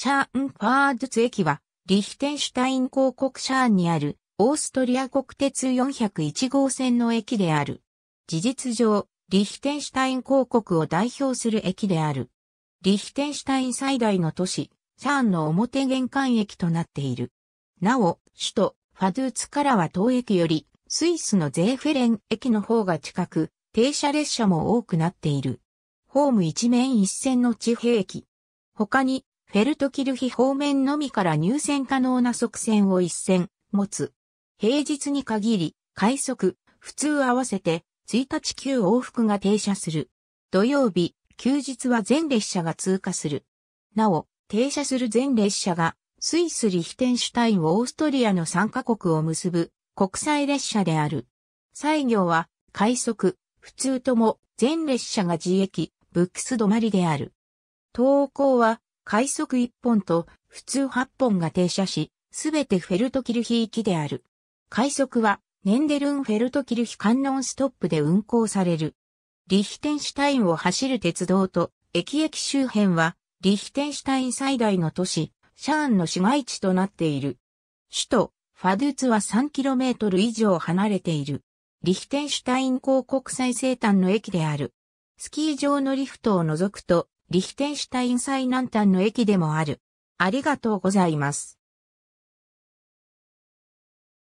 シャーンファードツ駅は、リヒテンシュタイン公国シャーンにある、オーストリア国鉄401号線の駅である。事実上、リヒテンシュタイン公国を代表する駅である。リヒテンシュタイン最大の都市、シャーンの表玄関駅となっている。なお、首都、ファドゥーツからは当駅より、スイスのゼーフェレン駅の方が近く、停車列車も多くなっている。ホーム一面一線の地平駅。他に、フェルトキルヒ方面のみから入線可能な側線を一線持つ。平日に限り、快速、普通合わせて1日9往復が停車する。土曜日、休日は全列車が通過する。なお、停車する全列車が、スイス・リヒテンシュタイン・オーストリアの3カ国を結ぶ国際列車である。西行は、快速、普通とも全列車が自駅、ブックス止まりである。投稿は、快速1本と普通8本が停車し、すべてフェルトキルヒ行きである。快速は、ネンデルンフェルトキルヒ観音ストップで運行される。リヒテンシュタインを走る鉄道と、駅駅周辺は、リヒテンシュタイン最大の都市、シャーンの市街地となっている。首都、ファドゥツは 3km 以上離れている。リヒテンシュタイン港国際生誕の駅である。スキー場のリフトを除くと、リヒテンシュタイン最南端の駅でもある。ありがとうございます。